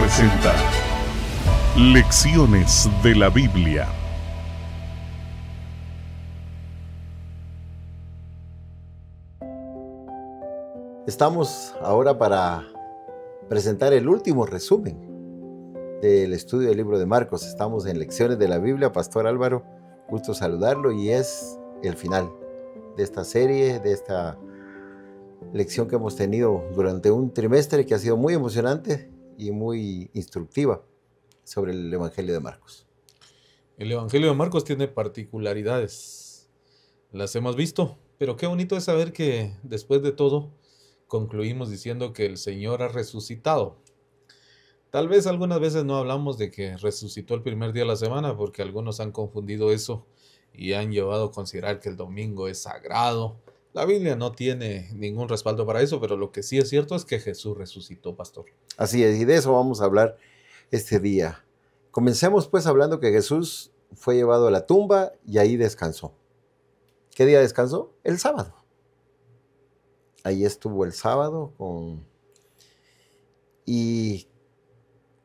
presenta Lecciones de la Biblia. Estamos ahora para presentar el último resumen del estudio del libro de Marcos. Estamos en Lecciones de la Biblia. Pastor Álvaro, gusto saludarlo y es el final de esta serie, de esta lección que hemos tenido durante un trimestre que ha sido muy emocionante y muy instructiva sobre el Evangelio de Marcos. El Evangelio de Marcos tiene particularidades. Las hemos visto, pero qué bonito es saber que después de todo concluimos diciendo que el Señor ha resucitado. Tal vez algunas veces no hablamos de que resucitó el primer día de la semana porque algunos han confundido eso y han llevado a considerar que el domingo es sagrado la Biblia no tiene ningún respaldo para eso, pero lo que sí es cierto es que Jesús resucitó, pastor. Así es, y de eso vamos a hablar este día. Comencemos pues hablando que Jesús fue llevado a la tumba y ahí descansó. ¿Qué día descansó? El sábado. Ahí estuvo el sábado con... Y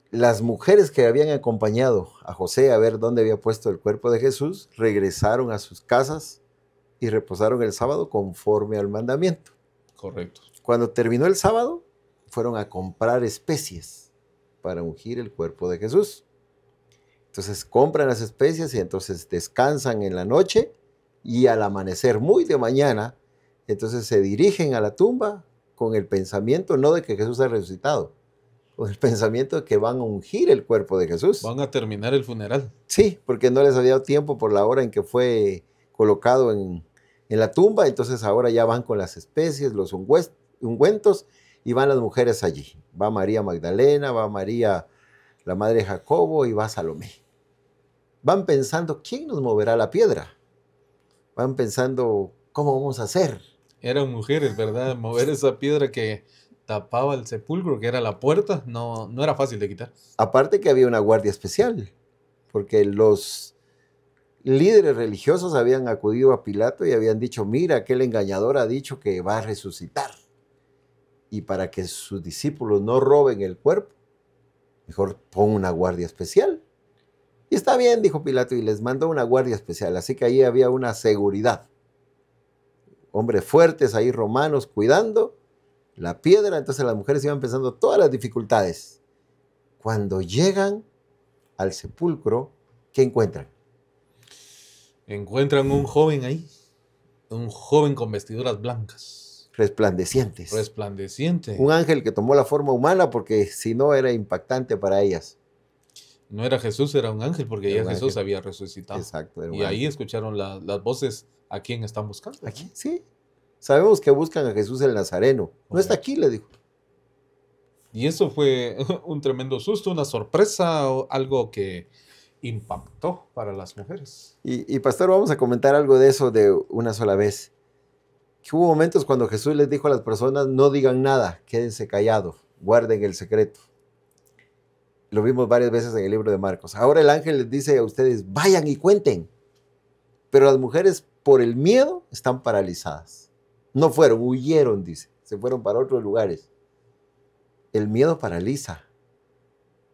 las mujeres que habían acompañado a José a ver dónde había puesto el cuerpo de Jesús regresaron a sus casas y reposaron el sábado conforme al mandamiento. Correcto. Cuando terminó el sábado, fueron a comprar especies para ungir el cuerpo de Jesús. Entonces compran las especies y entonces descansan en la noche y al amanecer muy de mañana, entonces se dirigen a la tumba con el pensamiento no de que Jesús ha resucitado, con el pensamiento de que van a ungir el cuerpo de Jesús. Van a terminar el funeral. Sí, porque no les había dado tiempo por la hora en que fue colocado en, en la tumba, entonces ahora ya van con las especies, los ungüentos y van las mujeres allí. Va María Magdalena, va María la madre Jacobo y va Salomé. Van pensando quién nos moverá la piedra. Van pensando cómo vamos a hacer. Eran mujeres, ¿verdad? Mover esa piedra que tapaba el sepulcro, que era la puerta, no, no era fácil de quitar. Aparte que había una guardia especial, porque los líderes religiosos habían acudido a Pilato y habían dicho, mira, aquel engañador ha dicho que va a resucitar. Y para que sus discípulos no roben el cuerpo, mejor pon una guardia especial. Y está bien, dijo Pilato, y les mandó una guardia especial. Así que ahí había una seguridad. Hombres fuertes ahí romanos cuidando la piedra. Entonces las mujeres iban pensando todas las dificultades. Cuando llegan al sepulcro, ¿qué encuentran? Encuentran un joven ahí, un joven con vestiduras blancas. Resplandecientes. Resplandecientes. Un ángel que tomó la forma humana porque si no era impactante para ellas. No era Jesús, era un ángel porque ya Jesús había resucitado. Exacto. Y ahí escucharon las voces a quien están buscando. ¿A Sí. Sabemos que buscan a Jesús el Nazareno. No está aquí, le dijo. Y eso fue un tremendo susto, una sorpresa, o algo que impactó para las mujeres. Y, pastor, vamos a comentar algo de eso de una sola vez. Que hubo momentos cuando Jesús les dijo a las personas, no digan nada, quédense callados, guarden el secreto. Lo vimos varias veces en el libro de Marcos. Ahora el ángel les dice a ustedes, vayan y cuenten. Pero las mujeres por el miedo están paralizadas. No fueron, huyeron, dice. Se fueron para otros lugares. El miedo paraliza.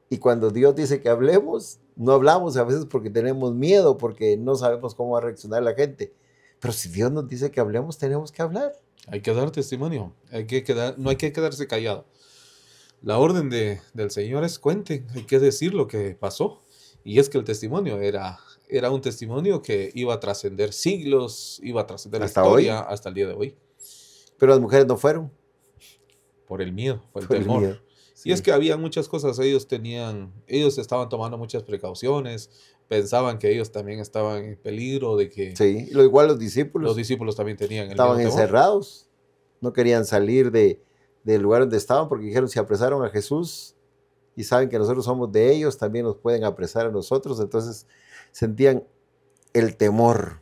Y cuando Dios dice que hablemos, no hablamos a veces porque tenemos miedo, porque no sabemos cómo va a reaccionar la gente. Pero si Dios nos dice que hablemos, tenemos que hablar. Hay que dar testimonio, hay que no hay que quedarse callado. La orden del Señor es cuente, hay que decir lo que pasó. Y es que el testimonio era, era un testimonio que iba a trascender siglos, iba a trascender hasta la historia, hasta el día de hoy. Pero las mujeres no fueron. Por el miedo, por el temor. Y es que había muchas cosas, ellos tenían, ellos estaban tomando muchas precauciones, pensaban que ellos también estaban en peligro de que... Sí, lo igual los discípulos. Los discípulos también tenían. El estaban encerrados, no querían salir del lugar donde estaban porque dijeron, si apresaron a Jesús y saben que nosotros somos de ellos, también nos pueden apresar a nosotros, entonces sentían el temor.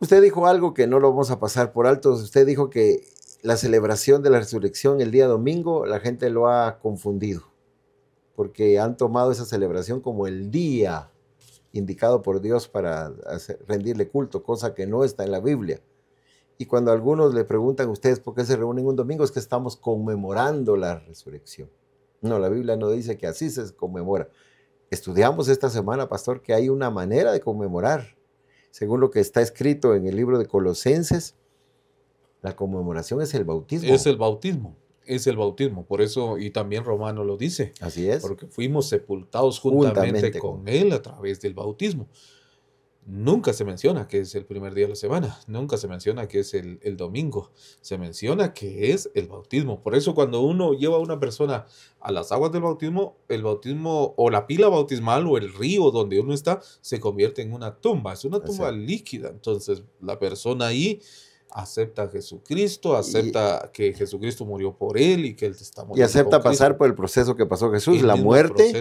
Usted dijo algo que no lo vamos a pasar por alto, usted dijo que la celebración de la resurrección el día domingo, la gente lo ha confundido, porque han tomado esa celebración como el día indicado por Dios para rendirle culto, cosa que no está en la Biblia. Y cuando algunos le preguntan a ustedes por qué se reúnen un domingo, es que estamos conmemorando la resurrección. No, la Biblia no dice que así se conmemora. Estudiamos esta semana, pastor, que hay una manera de conmemorar. Según lo que está escrito en el libro de Colosenses, la conmemoración es el bautismo. Es el bautismo, es el bautismo. Por eso, y también Romano lo dice. Así es. Porque fuimos sepultados juntamente, con, Él a través del bautismo. Nunca se menciona que es el primer día de la semana, nunca se menciona que es el, domingo, se menciona que es el bautismo. Por eso cuando uno lleva a una persona a las aguas del bautismo, el bautismo o la pila bautismal o el río donde uno está se convierte en una tumba, es una tumba líquida. Entonces la persona ahí acepta Jesucristo, acepta que Jesucristo murió por él y que él está muriendo. Y acepta pasar por el proceso que pasó Jesús, la muerte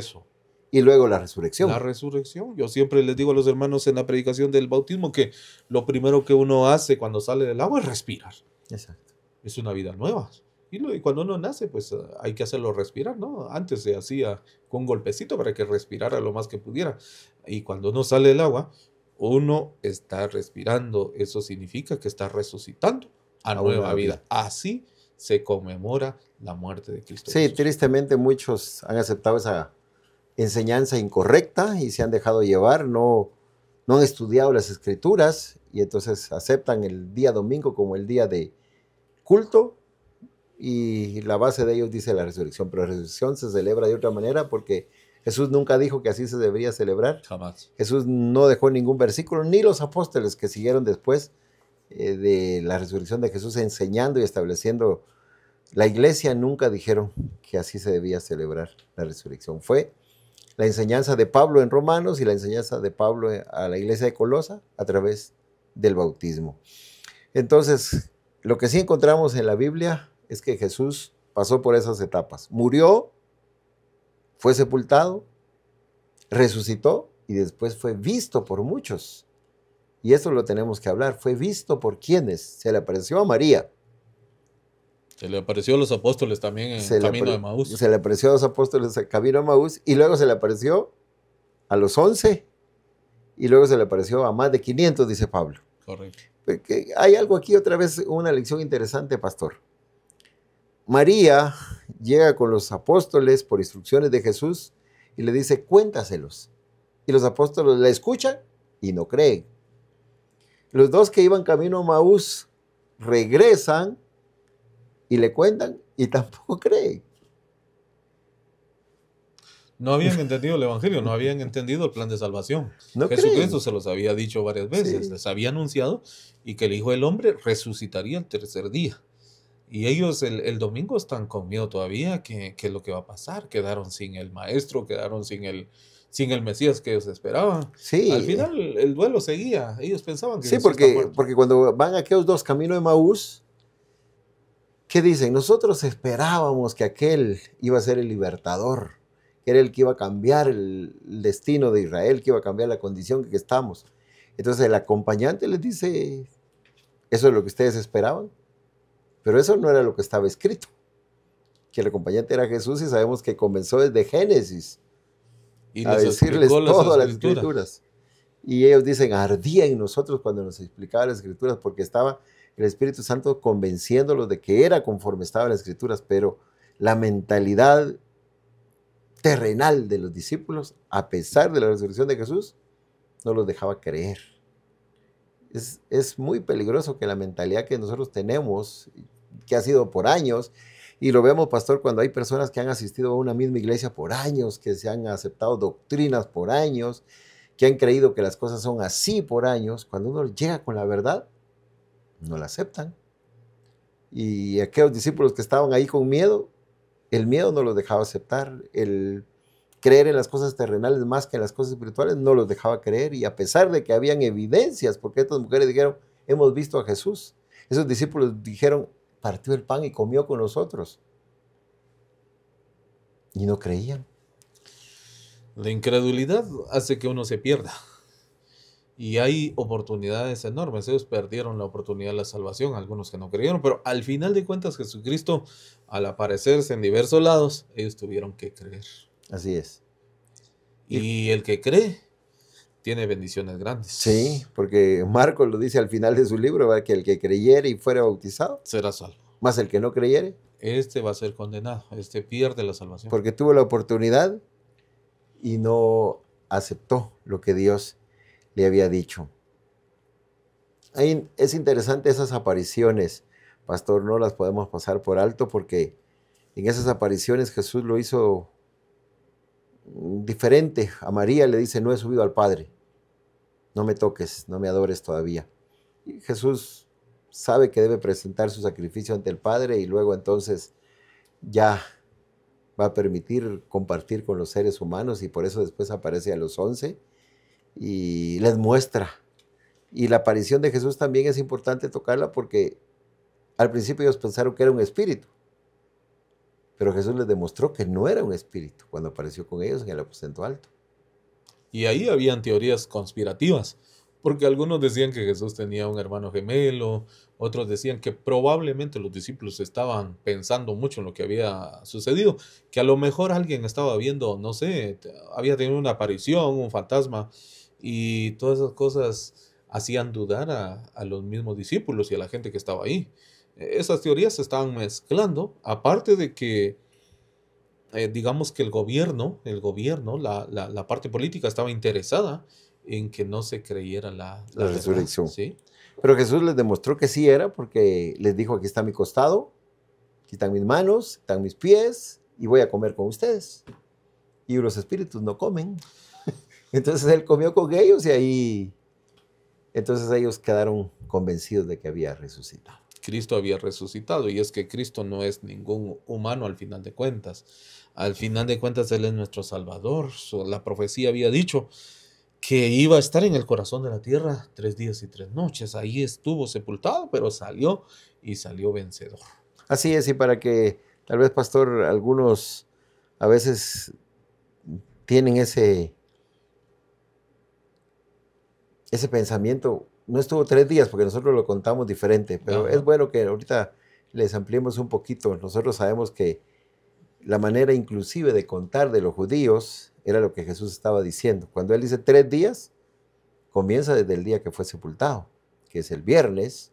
y luego la resurrección. La resurrección. Yo siempre les digo a los hermanos en la predicación del bautismo que lo primero que uno hace cuando sale del agua es respirar. Exacto. Es una vida nueva. Y cuando uno nace, pues eh, hay que hacerlo respirar, ¿no? Antes se hacía con un golpecito para que respirara lo más que pudiera. Y cuando uno sale del agua, uno está respirando, eso significa que está resucitando a nueva, nueva vida. Así se conmemora la muerte de Cristo. Sí, tristemente muchos han aceptado esa enseñanza incorrecta y se han dejado llevar, no, no han estudiado las escrituras y entonces aceptan el día domingo como el día de culto y la base de ellos dice la resurrección, pero la resurrección se celebra de otra manera porque Jesús nunca dijo que así se debería celebrar. Jamás. Jesús no dejó ningún versículo, ni los apóstoles que siguieron después eh, de la resurrección de Jesús enseñando y estableciendo la iglesia nunca dijeron que así se debía celebrar la resurrección. Fue la enseñanza de Pablo en Romanos y la enseñanza de Pablo a la iglesia de Colosa a través del bautismo. Entonces, lo que sí encontramos en la Biblia es que Jesús pasó por esas etapas. Murió, fue sepultado, resucitó y después fue visto por muchos. Y eso lo tenemos que hablar. Fue visto por quienes. Se le apareció a María. Se le apareció a los apóstoles también en el camino de Maús. Se le apareció a los apóstoles en el camino de Maús y luego se le apareció a los once y luego se le apareció a más de 500, dice Pablo. Correcto. Porque pues, hay algo aquí otra vez, una lección interesante, pastor. María llega con los apóstoles por instrucciones de Jesús y le dice, cuéntaselos. Y los apóstoles la escuchan y no creen. Los dos que iban camino a Maús regresan y le cuentan y tampoco creen. No habían entendido el Evangelio, no habían entendido el plan de salvación. No Jesucristo se los había dicho varias veces, les había anunciado y que el Hijo del Hombre resucitaría el tercer día. Y ellos el, domingo están con miedo todavía, que, es lo que va a pasar, quedaron sin el maestro, quedaron sin el, sin el Mesías que ellos esperaban. Sí. Al final el duelo seguía, ellos pensaban que... Sí, porque, cuando van aquellos dos caminos de Maús, ¿qué dicen? Nosotros esperábamos que aquel iba a ser el libertador, que era el que iba a cambiar el, destino de Israel, que iba a cambiar la condición que estamos. Entonces el acompañante les dice, ¿eso es lo que ustedes esperaban? Pero eso no era lo que estaba escrito. Que el acompañante era Jesús y sabemos que comenzó desde Génesis y a decirles todas las escrituras. Y ellos dicen, ardía en nosotros cuando nos explicaba las escrituras porque estaba el Espíritu Santo convenciéndolos de que era conforme estaban las escrituras, pero la mentalidad terrenal de los discípulos, a pesar de la resurrección de Jesús, no los dejaba creer. Es, es, muy peligroso que la mentalidad que nosotros tenemos, que ha sido por años. Y lo vemos, pastor, cuando hay personas que han asistido a una misma iglesia por años, que se han aceptado doctrinas por años, que han creído que las cosas son así por años, cuando uno llega con la verdad, no la aceptan. Y aquellos discípulos que estaban ahí con miedo, el miedo no los dejaba aceptar, el creer en las cosas terrenales más que en las cosas espirituales no los dejaba creer y a pesar de que habían evidencias, porque estas mujeres dijeron, hemos visto a Jesús, esos discípulos dijeron, partió el pan y comió con nosotros. Y no creían. La incredulidad hace que uno se pierda. Y hay oportunidades enormes. Ellos perdieron la oportunidad de la salvación, algunos que no creyeron. Pero al final de cuentas, Jesucristo, al aparecerse en diversos lados, ellos tuvieron que creer. Así es. Y el que cree tiene bendiciones grandes. Sí, porque Marcos lo dice al final de su libro, que el que creyere y fuera bautizado será salvo. Más el que no creyere. Este va a ser condenado, este pierde la salvación. Porque tuvo la oportunidad y no aceptó lo que Dios le había dicho. es interesante esas apariciones, pastor, no las podemos pasar por alto porque en esas apariciones Jesús lo hizo diferente. A María le dice, no he subido al Padre no me toques, no me adores todavía. Jesús sabe que debe presentar su sacrificio ante el Padre y luego entonces ya va a permitir compartir con los seres humanos y por eso después aparece a los once y les muestra. Y la aparición de Jesús también es importante tocarla porque al principio ellos pensaron que era un espíritu, pero Jesús les demostró que no era un espíritu cuando apareció con ellos en el aposento alto. Y ahí habían teorías conspirativas, porque algunos decían que Jesús tenía un hermano gemelo, otros decían que probablemente los discípulos estaban pensando mucho en lo que había sucedido, que a lo mejor alguien estaba viendo, no sé, había tenido una aparición, un fantasma, y todas esas cosas hacían dudar a, los mismos discípulos y a la gente que estaba ahí. Esas teorías se estaban mezclando, aparte de que eh, digamos que el gobierno, el gobierno, la, parte política estaba interesada en que no se creyera la, resurrección. ¿sí? Pero Jesús les demostró que sí era porque les dijo, aquí está mi costado, aquí están mis manos, están mis pies y voy a comer con ustedes. Y los espíritus no comen. Entonces él comió con ellos y ahí, entonces ellos quedaron convencidos de que había resucitado. Cristo había resucitado. Y es que Cristo no es ningún humano al final de cuentas. Al final de cuentas, Él es nuestro Salvador. La profecía había dicho que iba a estar en el corazón de la tierra tres días y tres noches. Ahí estuvo sepultado, pero salió y salió vencedor. Así es, y para que tal vez, pastor, algunos a veces tienen ese, ese pensamiento, no estuvo tres días porque nosotros lo contamos diferente, pero es bueno que ahorita les ampliemos un poquito. Nosotros sabemos que la manera inclusive de contar de los judíos era lo que Jesús estaba diciendo. Cuando él dice tres días, comienza desde el día que fue sepultado, que es el viernes,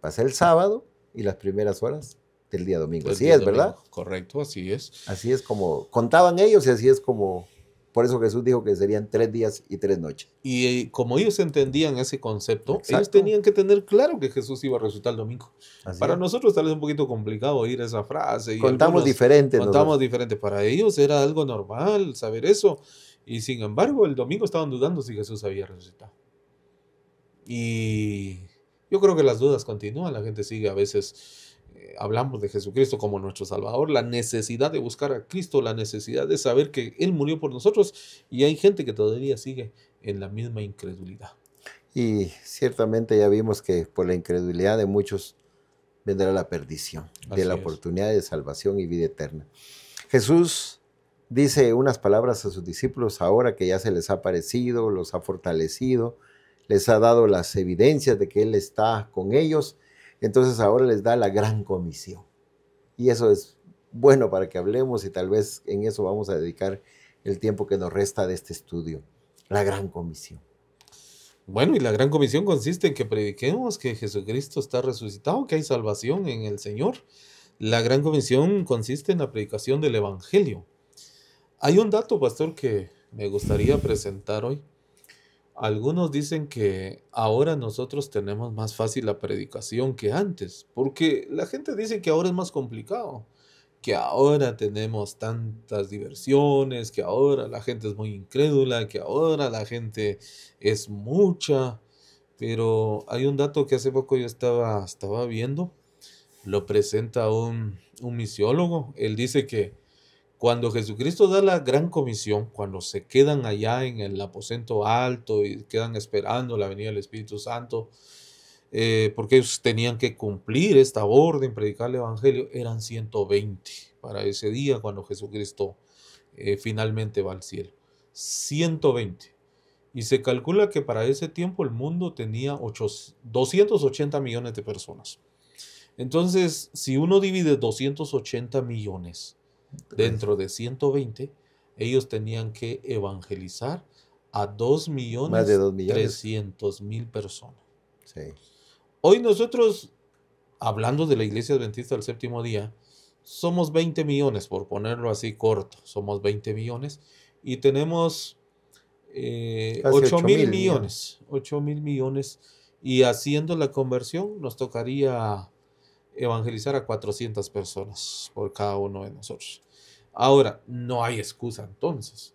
pasa el sábado y las primeras horas del día domingo. así es, ¿verdad? Correcto, así es. Así es como contaban ellos y así es como por eso Jesús dijo que serían tres días y tres noches. Y eh, como ellos entendían ese concepto, ellos tenían que tener claro que Jesús iba a resucitar el domingo. Para nosotros tal vez es un poquito complicado oír esa frase. Y contamos diferente. Contamos diferente. Para ellos era algo normal saber eso. Y sin embargo, el domingo estaban dudando si Jesús había resucitado. Y yo creo que las dudas continúan. La gente sigue a veces eh, hablamos de Jesucristo como nuestro Salvador, la necesidad de buscar a Cristo, la necesidad de saber que Él murió por nosotros y hay gente que todavía sigue en la misma incredulidad. Y ciertamente ya vimos que por la incredulidad de muchos vendrá la perdición, de la oportunidad de salvación y vida eterna. Jesús dice unas palabras a sus discípulos ahora que ya se les ha parecido, los ha fortalecido, les ha dado las evidencias de que Él está con ellos entonces ahora les da la gran comisión. Y eso es bueno para que hablemos y tal vez en eso vamos a dedicar el tiempo que nos resta de este estudio, la gran comisión. Bueno, y la gran comisión consiste en que prediquemos que Jesucristo está resucitado, que hay salvación en el Señor. La gran comisión consiste en la predicación del Evangelio. Hay un dato, pastor, que me gustaría presentar hoy. Algunos dicen que ahora nosotros tenemos más fácil la predicación que antes, porque la gente dice que ahora es más complicado, que ahora tenemos tantas diversiones, que ahora la gente es muy incrédula, que ahora la gente es mucha. Pero hay un dato que hace poco yo estaba, estaba viendo, lo presenta un, un misiólogo, él dice que cuando Jesucristo da la gran comisión, cuando se quedan allá en el aposento alto y quedan esperando la venida del Espíritu Santo, eh, porque ellos tenían que cumplir esta orden, predicar el Evangelio, eran 120 para ese día cuando Jesucristo eh, finalmente va al cielo. 120. Y se calcula que para ese tiempo el mundo tenía 8, 280 millones de personas. Entonces, si uno divide 280 millones dentro de 120, ellos tenían que evangelizar a 2 millones, Más de 300 mil personas. Hoy nosotros, hablando de la Iglesia Adventista del Séptimo Día, somos 20 millones, por ponerlo así corto, somos 20 millones y tenemos eh, mil millones, millones, 8 mil millones y haciendo la conversión nos tocaría evangelizar a 400 personas por cada uno de nosotros. Ahora, no hay excusa entonces.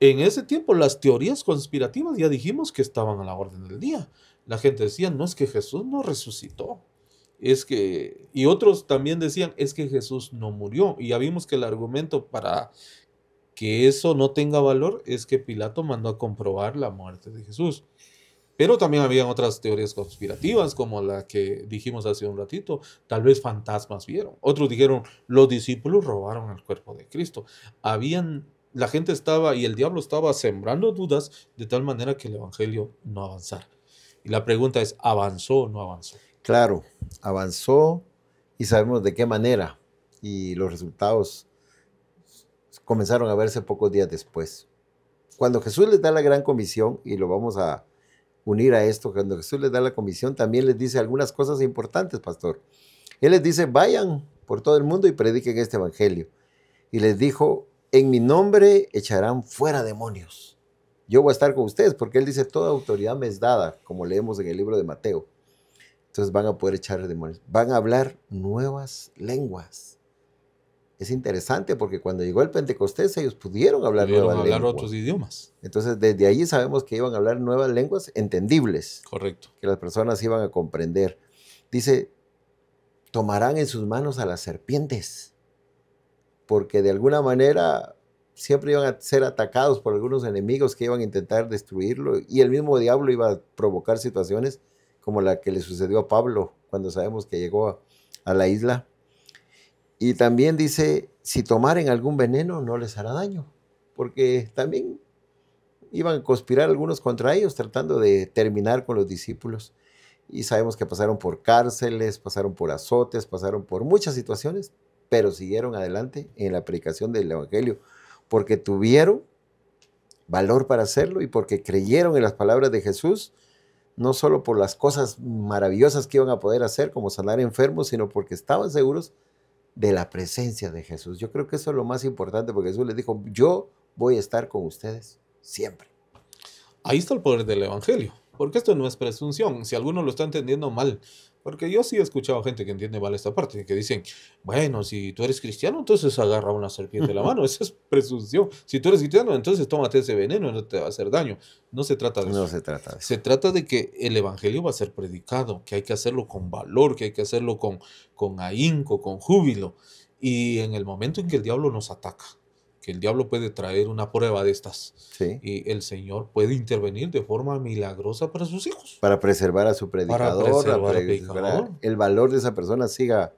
En ese tiempo las teorías conspirativas ya dijimos que estaban a la orden del día. La gente decía, no es que Jesús no resucitó. Es que, y otros también decían, es que Jesús no murió. Y ya vimos que el argumento para que eso no tenga valor es que Pilato mandó a comprobar la muerte de Jesús. Pero también habían otras teorías conspirativas, como la que dijimos hace un ratito, tal vez fantasmas vieron. Otros dijeron, los discípulos robaron el cuerpo de Cristo. Habían, la gente estaba y el diablo estaba sembrando dudas de tal manera que el evangelio no avanzara. Y la pregunta es, ¿avanzó o no avanzó? Claro, avanzó y sabemos de qué manera. Y los resultados comenzaron a verse pocos días después. Cuando Jesús les da la gran comisión, y lo vamos a unir a esto. Cuando Jesús les da la comisión, también les dice algunas cosas importantes, pastor. Él les dice, vayan por todo el mundo y prediquen este evangelio. Y les dijo, en mi nombre echarán fuera demonios. Yo voy a estar con ustedes porque él dice, toda autoridad me es dada, como leemos en el libro de Mateo. Entonces van a poder echar demonios. Van a hablar nuevas lenguas es interesante porque cuando llegó el Pentecostés ellos pudieron hablar pudieron nuevas hablar lenguas. otros idiomas. Entonces, desde allí sabemos que iban a hablar nuevas lenguas entendibles. Correcto. Que las personas iban a comprender. Dice, tomarán en sus manos a las serpientes, porque de alguna manera siempre iban a ser atacados por algunos enemigos que iban a intentar destruirlo y el mismo diablo iba a provocar situaciones como la que le sucedió a Pablo cuando sabemos que llegó a la isla y también dice, si tomaren algún veneno no les hará daño, porque también iban a conspirar algunos contra ellos tratando de terminar con los discípulos. Y sabemos que pasaron por cárceles, pasaron por azotes, pasaron por muchas situaciones, pero siguieron adelante en la predicación del Evangelio, porque tuvieron valor para hacerlo y porque creyeron en las palabras de Jesús, no solo por las cosas maravillosas que iban a poder hacer, como sanar enfermos, sino porque estaban seguros de la presencia de Jesús. Yo creo que eso es lo más importante porque Jesús les dijo, yo voy a estar con ustedes siempre. Ahí está el poder del Evangelio, porque esto no es presunción, si alguno lo está entendiendo mal, porque yo sí he escuchado gente que entiende mal esta parte, que dicen, bueno, si tú eres cristiano, entonces agarra una serpiente en la mano. Esa es presunción. Si tú eres cristiano, entonces tómate ese veneno, no te va a hacer daño. No se trata de eso. No se trata de Se trata de que el evangelio va a ser predicado, que hay que hacerlo con valor, que hay que hacerlo con, con ahínco, con júbilo. Y en el momento en que el diablo nos ataca, que el diablo puede traer una prueba de estas. Y el Señor puede intervenir de forma milagrosa para sus hijos. Para preservar a su predicador, para preservar, el valor de esa persona siga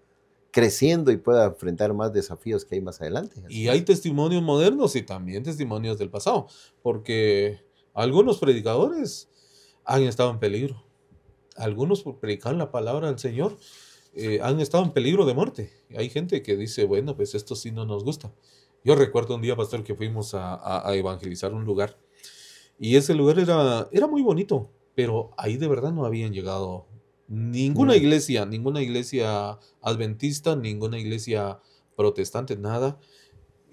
creciendo y pueda enfrentar más desafíos que hay más adelante. Y hay testimonios modernos y también testimonios del pasado, porque algunos predicadores han estado en peligro. Algunos por predicar la palabra del Señor eh, han estado en peligro de muerte. Hay gente que dice, bueno, pues esto sí no nos gusta. Yo recuerdo un día, pastor, que fuimos a, evangelizar un lugar y ese lugar era, era muy bonito, pero ahí de verdad no habían llegado ninguna mm. iglesia, ninguna iglesia adventista, ninguna iglesia protestante, nada.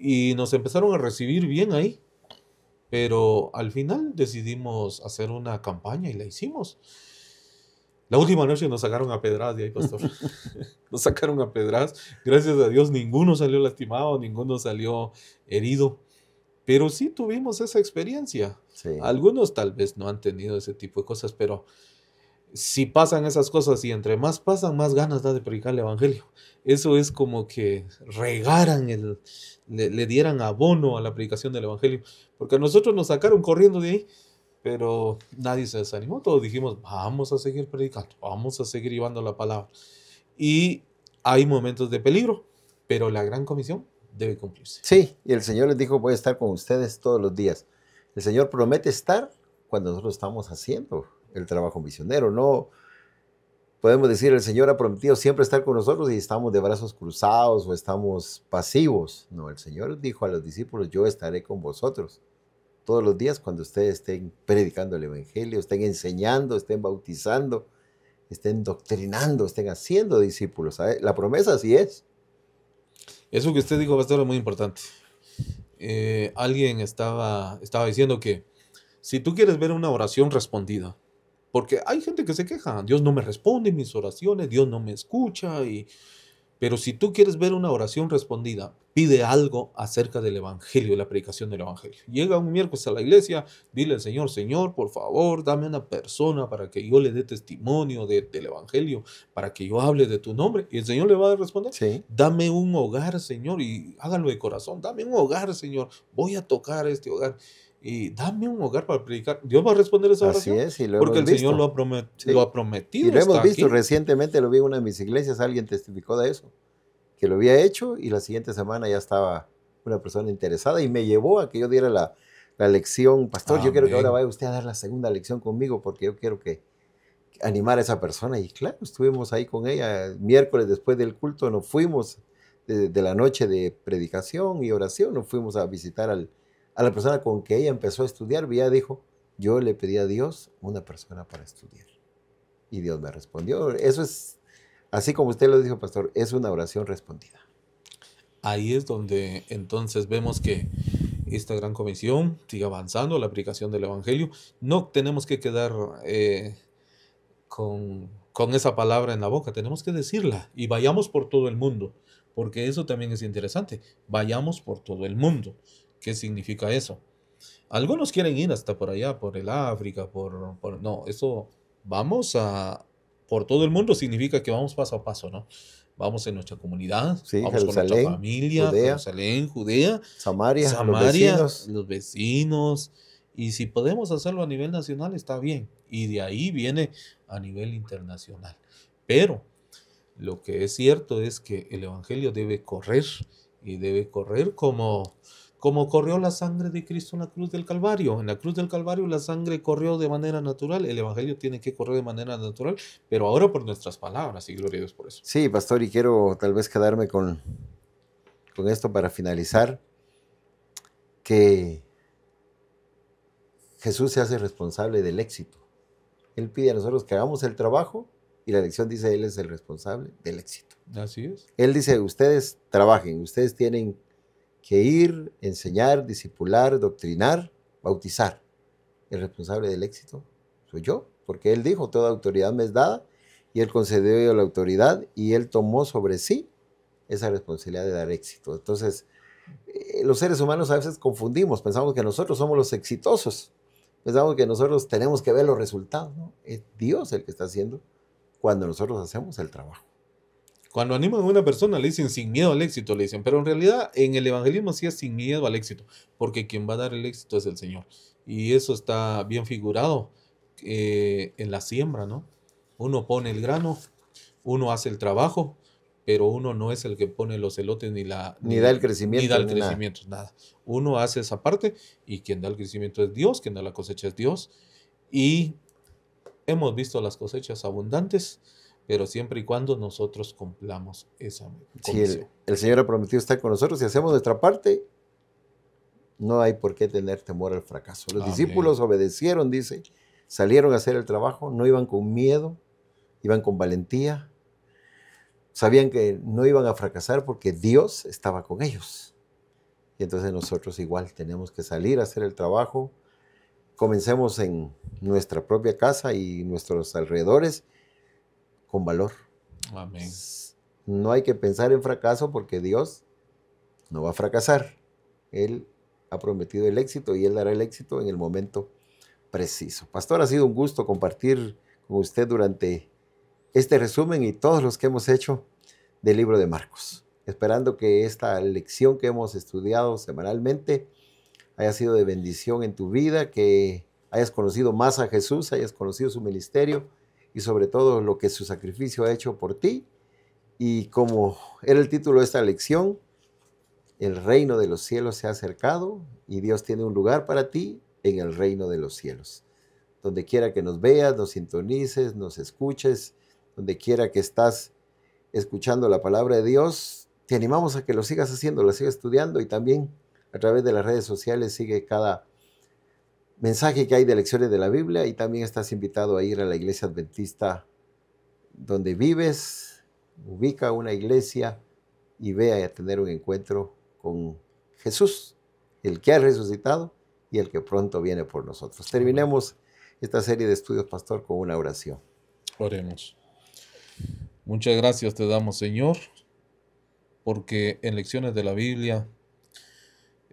Y nos empezaron a recibir bien ahí. Pero al final decidimos hacer una campaña y la hicimos. La última noche nos sacaron a pedras de ahí, pastor. nos sacaron a pedras. Gracias a Dios ninguno salió lastimado, ninguno salió herido. Pero sí tuvimos esa experiencia. Algunos tal vez no han tenido ese tipo de cosas, pero si pasan esas cosas y entre más pasan, más ganas da de predicar el Evangelio. Eso es como que regaran, el, le, le dieran abono a la predicación del Evangelio. Porque a nosotros nos sacaron corriendo de ahí pero nadie se desanimó, todos dijimos, vamos a seguir predicando, vamos a seguir llevando la palabra. Y hay momentos de peligro, pero la gran comisión debe cumplirse. Sí, y el Señor les dijo, voy a estar con ustedes todos los días. El Señor promete estar cuando nosotros estamos haciendo el trabajo misionero, no podemos decir, el Señor ha prometido siempre estar con nosotros y estamos de brazos cruzados o estamos pasivos. No, el Señor dijo a los discípulos, yo estaré con vosotros todos los días cuando ustedes estén predicando el Evangelio, estén enseñando, estén bautizando, estén doctrinando, estén haciendo discípulos. La promesa sí es. Eso que usted dijo, pastor, es muy importante. Eh, alguien estaba, estaba diciendo que si tú quieres ver una oración respondida, porque hay gente que se queja, Dios no me responde mis oraciones, Dios no me escucha y pero si tú quieres ver una oración respondida, pide algo acerca del Evangelio, de la predicación del Evangelio. Llega un miércoles a la iglesia, dile al Señor, Señor, por favor, dame una persona para que yo le dé testimonio de, del Evangelio, para que yo hable de tu nombre. Y el Señor le va a responder, dame un hogar, Señor, y hágalo de corazón, dame un hogar, Señor, voy a tocar este hogar y dame un hogar para predicar. Dios va a responder esa oración. Así es, y lo Porque el Señor lo ha, prometido. Y lo hemos visto recientemente, lo vi en una de mis iglesias, alguien testificó de eso, que lo había hecho y la siguiente semana ya estaba una persona interesada y me llevó a que yo diera la, lección. Pastor, yo quiero que ahora vaya usted a dar la segunda lección conmigo porque yo quiero que, animar a esa persona. Y claro, estuvimos ahí con ella miércoles después del culto, nos fuimos de, de la noche de predicación y oración, nos fuimos a visitar al a la persona con que ella empezó a estudiar, ella dijo, yo le pedí a Dios una persona para estudiar. Y Dios me respondió. Eso es, así como usted lo dijo, pastor, es una oración respondida. Ahí es donde entonces vemos que esta gran comisión sigue avanzando, la aplicación del Evangelio. No tenemos que quedar eh, con, con esa palabra en la boca, tenemos que decirla y vayamos por todo el mundo, porque eso también es interesante, vayamos por todo el mundo. ¿Qué significa eso? Algunos quieren ir hasta por allá, por el África, por, por, No, eso vamos a... Por todo el mundo significa que vamos paso a paso, ¿no? Vamos en nuestra comunidad, vamos con nuestra familia, Jerusalén, Judea, Samaria, los vecinos. Y si podemos hacerlo a nivel nacional, está bien. Y de ahí viene a nivel internacional. Pero lo que es cierto es que el Evangelio debe correr y debe correr como como corrió la sangre de Cristo en la cruz del Calvario. En la cruz del Calvario la sangre corrió de manera natural, el Evangelio tiene que correr de manera natural, pero ahora por nuestras palabras, y gloria a Dios por eso. Sí, pastor, y quiero tal vez quedarme con, con esto para finalizar, que Jesús se hace responsable del éxito. Él pide a nosotros que hagamos el trabajo y la lección dice, Él es el responsable del éxito. Así es. Él dice, ustedes trabajen, ustedes tienen que ir, enseñar, discipular, doctrinar, bautizar. El responsable del éxito soy yo, porque él dijo, toda autoridad me es dada, y él concedió la autoridad, y él tomó sobre sí esa responsabilidad de dar éxito. Entonces, eh, los seres humanos a veces confundimos, pensamos que nosotros somos los exitosos, pensamos que nosotros tenemos que ver los resultados, ¿no? Es Dios el que está haciendo cuando nosotros hacemos el trabajo. Cuando animan a una persona le dicen sin miedo al éxito, le dicen, pero en realidad en el evangelismo sí es sin miedo al éxito, porque quien va a dar el éxito es el Señor. Y eso está bien figurado eh, en la siembra, ¿no? Uno pone el grano, uno hace el trabajo, pero uno no es el que pone los elotes ni la ni, da el crecimiento ni da el crecimiento nada. uno hace esa parte y quien da el crecimiento es Dios quien da la cosecha es Dios y hemos visto las cosechas abundantes pero siempre y cuando nosotros cumplamos esa condición. Si el, Señor ha prometido estar con nosotros, y hacemos nuestra parte, no hay por qué tener temor al fracaso. Los discípulos obedecieron, dice, salieron a hacer el trabajo, no iban con miedo, iban con valentía, sabían que no iban a fracasar porque Dios estaba con ellos. Y entonces nosotros igual tenemos que salir a hacer el trabajo, comencemos en nuestra propia casa y nuestros alrededores con valor. No hay que pensar en fracaso porque Dios no va a fracasar. Él ha prometido el éxito y Él dará el éxito en el momento preciso. Pastor, ha sido un gusto compartir con usted durante este resumen y todos los que hemos hecho del libro de Marcos. Esperando que esta lección que hemos estudiado semanalmente haya sido de bendición en tu vida, que hayas conocido más a Jesús, hayas conocido su ministerio y sobre todo lo que su sacrificio ha hecho por ti. Y como era el título de esta lección, el reino de los cielos se ha acercado y Dios tiene un lugar para ti en el reino de los cielos. Donde quiera que nos veas, nos sintonices, nos escuches, donde quiera que estás escuchando la palabra de Dios, te animamos a que lo sigas haciendo, lo sigas estudiando y también a través de las redes sociales sigue cada mensaje que hay de lecciones de la Biblia y también estás invitado a ir a la iglesia adventista donde vives, ubica una iglesia y ve a tener un encuentro con Jesús, el que ha resucitado y el que pronto viene por nosotros. Terminemos esta serie de estudios, pastor, con una oración. Oremos. Muchas gracias te damos, Señor, porque en lecciones de la Biblia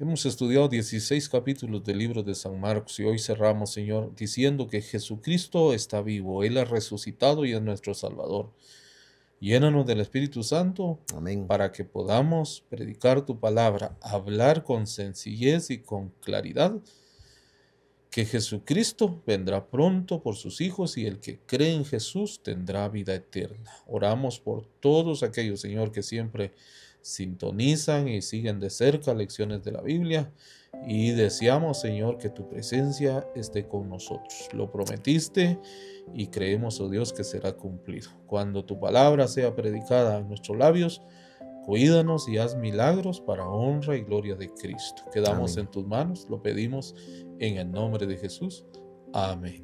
Hemos estudiado 16 capítulos del libro de San Marcos y hoy cerramos, Señor, diciendo que Jesucristo está vivo, Él ha resucitado y es nuestro Salvador. Llénanos del Espíritu Santo Amén. para que podamos predicar tu palabra, hablar con sencillez y con claridad que Jesucristo vendrá pronto por sus hijos y el que cree en Jesús tendrá vida eterna. Oramos por todos aquellos, Señor, que siempre sintonizan y siguen de cerca lecciones de la Biblia. Y deseamos, Señor, que tu presencia esté con nosotros. Lo prometiste y creemos, oh Dios, que será cumplido. Cuando tu palabra sea predicada en nuestros labios, cuídanos y haz milagros para honra y gloria de Cristo. Quedamos en tus manos, lo pedimos en el nombre de Jesús. Amén.